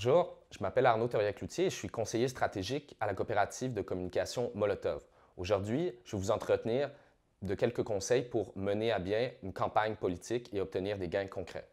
Bonjour, je m'appelle Arnaud Thériac-Cloutier et je suis conseiller stratégique à la coopérative de communication Molotov. Aujourd'hui, je vais vous entretenir de quelques conseils pour mener à bien une campagne politique et obtenir des gains concrets.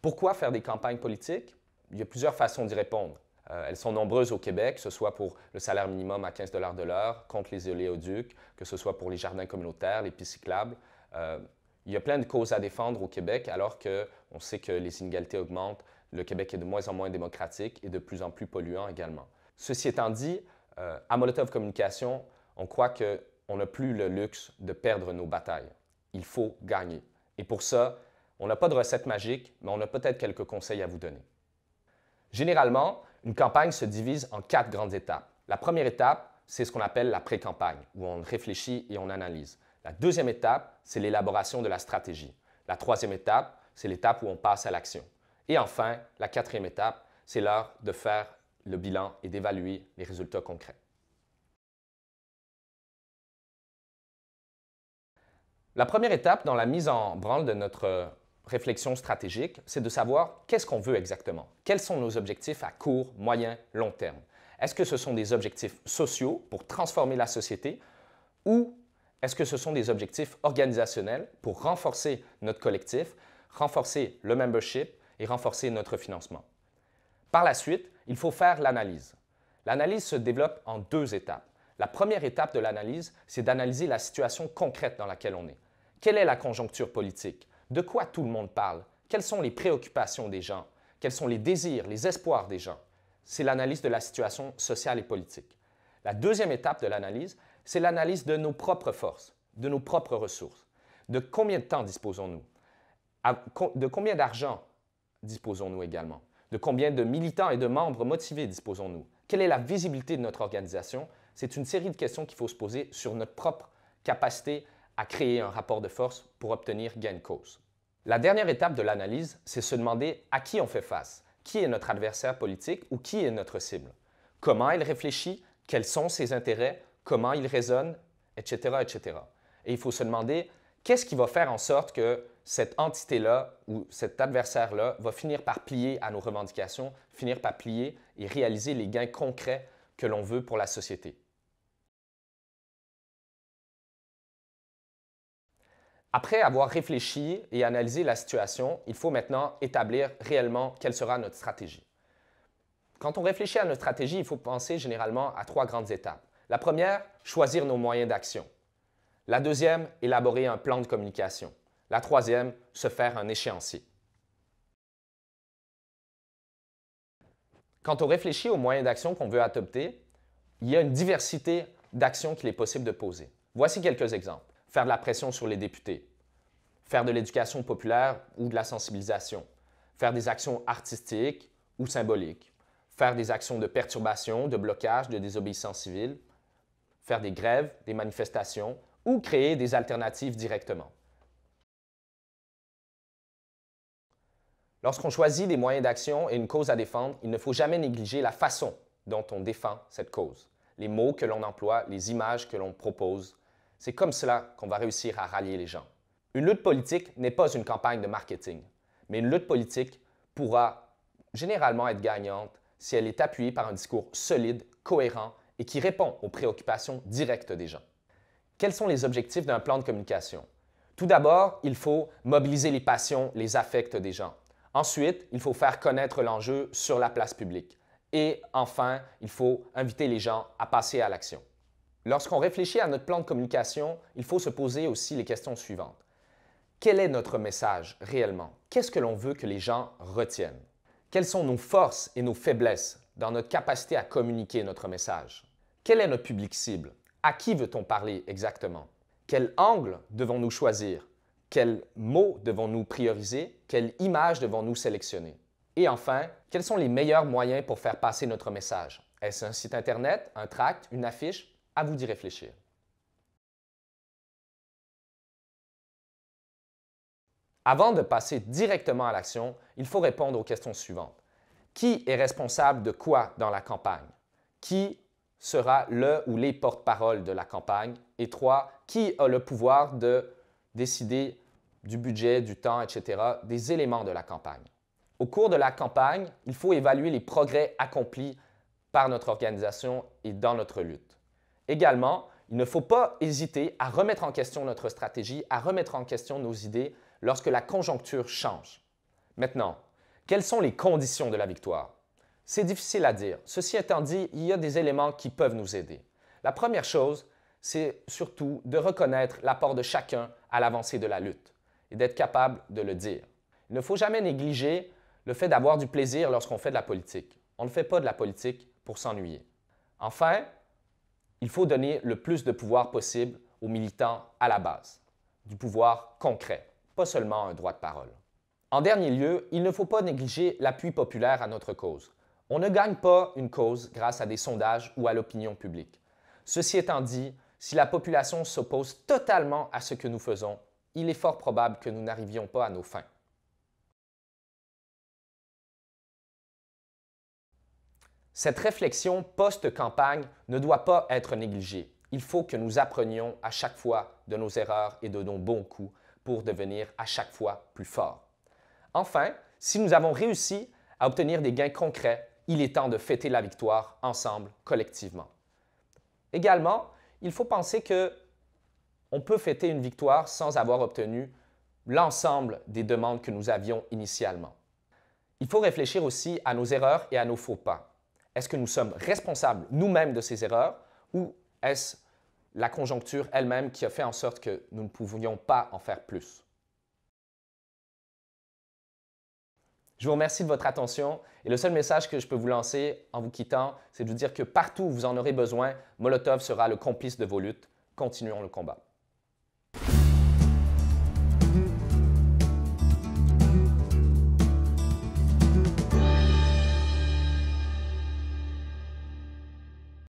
Pourquoi faire des campagnes politiques? Il y a plusieurs façons d'y répondre. Euh, elles sont nombreuses au Québec, que ce soit pour le salaire minimum à 15 de l'heure contre les oléoducs, que ce soit pour les jardins communautaires, les pistes cyclables. Euh, il y a plein de causes à défendre au Québec, alors qu'on sait que les inégalités augmentent, le Québec est de moins en moins démocratique et de plus en plus polluant également. Ceci étant dit, euh, à Molotov Communication, on croit qu'on n'a plus le luxe de perdre nos batailles. Il faut gagner. Et pour ça, on n'a pas de recette magique, mais on a peut-être quelques conseils à vous donner. Généralement, une campagne se divise en quatre grandes étapes. La première étape, c'est ce qu'on appelle la pré-campagne, où on réfléchit et on analyse. La deuxième étape, c'est l'élaboration de la stratégie. La troisième étape, c'est l'étape où on passe à l'action. Et enfin, la quatrième étape, c'est l'heure de faire le bilan et d'évaluer les résultats concrets. La première étape dans la mise en branle de notre réflexion stratégique, c'est de savoir qu'est-ce qu'on veut exactement. Quels sont nos objectifs à court, moyen, long terme? Est-ce que ce sont des objectifs sociaux pour transformer la société ou est-ce que ce sont des objectifs organisationnels pour renforcer notre collectif, renforcer le membership et renforcer notre financement? Par la suite, il faut faire l'analyse. L'analyse se développe en deux étapes. La première étape de l'analyse, c'est d'analyser la situation concrète dans laquelle on est. Quelle est la conjoncture politique? De quoi tout le monde parle? Quelles sont les préoccupations des gens? Quels sont les désirs, les espoirs des gens? C'est l'analyse de la situation sociale et politique. La deuxième étape de l'analyse, c'est l'analyse de nos propres forces, de nos propres ressources. De combien de temps disposons-nous? De combien d'argent disposons-nous également? De combien de militants et de membres motivés disposons-nous? Quelle est la visibilité de notre organisation? C'est une série de questions qu'il faut se poser sur notre propre capacité à créer un rapport de force pour obtenir gain de cause. La dernière étape de l'analyse, c'est se demander à qui on fait face, qui est notre adversaire politique ou qui est notre cible, comment il réfléchit, quels sont ses intérêts, comment il raisonne, etc., etc. Et il faut se demander qu'est-ce qui va faire en sorte que cette entité-là ou cet adversaire-là va finir par plier à nos revendications, finir par plier et réaliser les gains concrets que l'on veut pour la société. Après avoir réfléchi et analysé la situation, il faut maintenant établir réellement quelle sera notre stratégie. Quand on réfléchit à notre stratégie, il faut penser généralement à trois grandes étapes. La première, choisir nos moyens d'action. La deuxième, élaborer un plan de communication. La troisième, se faire un échéancier. Quand on réfléchit aux moyens d'action qu'on veut adopter, il y a une diversité d'actions qu'il est possible de poser. Voici quelques exemples faire de la pression sur les députés, faire de l'éducation populaire ou de la sensibilisation, faire des actions artistiques ou symboliques, faire des actions de perturbation, de blocage, de désobéissance civile, faire des grèves, des manifestations ou créer des alternatives directement. Lorsqu'on choisit des moyens d'action et une cause à défendre, il ne faut jamais négliger la façon dont on défend cette cause, les mots que l'on emploie, les images que l'on propose, c'est comme cela qu'on va réussir à rallier les gens. Une lutte politique n'est pas une campagne de marketing, mais une lutte politique pourra généralement être gagnante si elle est appuyée par un discours solide, cohérent et qui répond aux préoccupations directes des gens. Quels sont les objectifs d'un plan de communication? Tout d'abord, il faut mobiliser les passions, les affects des gens. Ensuite, il faut faire connaître l'enjeu sur la place publique. Et enfin, il faut inviter les gens à passer à l'action. Lorsqu'on réfléchit à notre plan de communication, il faut se poser aussi les questions suivantes. Quel est notre message réellement? Qu'est-ce que l'on veut que les gens retiennent? Quelles sont nos forces et nos faiblesses dans notre capacité à communiquer notre message? Quel est notre public cible? À qui veut-on parler exactement? Quel angle devons-nous choisir? Quels mots devons-nous prioriser? Quelle image devons-nous sélectionner? Et enfin, quels sont les meilleurs moyens pour faire passer notre message? Est-ce un site Internet, un tract, une affiche? À vous d'y réfléchir. Avant de passer directement à l'action, il faut répondre aux questions suivantes. Qui est responsable de quoi dans la campagne? Qui sera le ou les porte-parole de la campagne? Et trois, qui a le pouvoir de décider du budget, du temps, etc., des éléments de la campagne? Au cours de la campagne, il faut évaluer les progrès accomplis par notre organisation et dans notre lutte. Également, il ne faut pas hésiter à remettre en question notre stratégie, à remettre en question nos idées lorsque la conjoncture change. Maintenant, quelles sont les conditions de la victoire? C'est difficile à dire. Ceci étant dit, il y a des éléments qui peuvent nous aider. La première chose, c'est surtout de reconnaître l'apport de chacun à l'avancée de la lutte et d'être capable de le dire. Il ne faut jamais négliger le fait d'avoir du plaisir lorsqu'on fait de la politique. On ne fait pas de la politique pour s'ennuyer. Enfin, il faut donner le plus de pouvoir possible aux militants à la base, du pouvoir concret, pas seulement un droit de parole. En dernier lieu, il ne faut pas négliger l'appui populaire à notre cause. On ne gagne pas une cause grâce à des sondages ou à l'opinion publique. Ceci étant dit, si la population s'oppose totalement à ce que nous faisons, il est fort probable que nous n'arrivions pas à nos fins. Cette réflexion post-campagne ne doit pas être négligée. Il faut que nous apprenions à chaque fois de nos erreurs et de nos bons coups pour devenir à chaque fois plus forts. Enfin, si nous avons réussi à obtenir des gains concrets, il est temps de fêter la victoire ensemble, collectivement. Également, il faut penser que on peut fêter une victoire sans avoir obtenu l'ensemble des demandes que nous avions initialement. Il faut réfléchir aussi à nos erreurs et à nos faux pas. Est-ce que nous sommes responsables nous-mêmes de ces erreurs ou est-ce la conjoncture elle-même qui a fait en sorte que nous ne pouvions pas en faire plus? Je vous remercie de votre attention et le seul message que je peux vous lancer en vous quittant, c'est de vous dire que partout où vous en aurez besoin, Molotov sera le complice de vos luttes. Continuons le combat.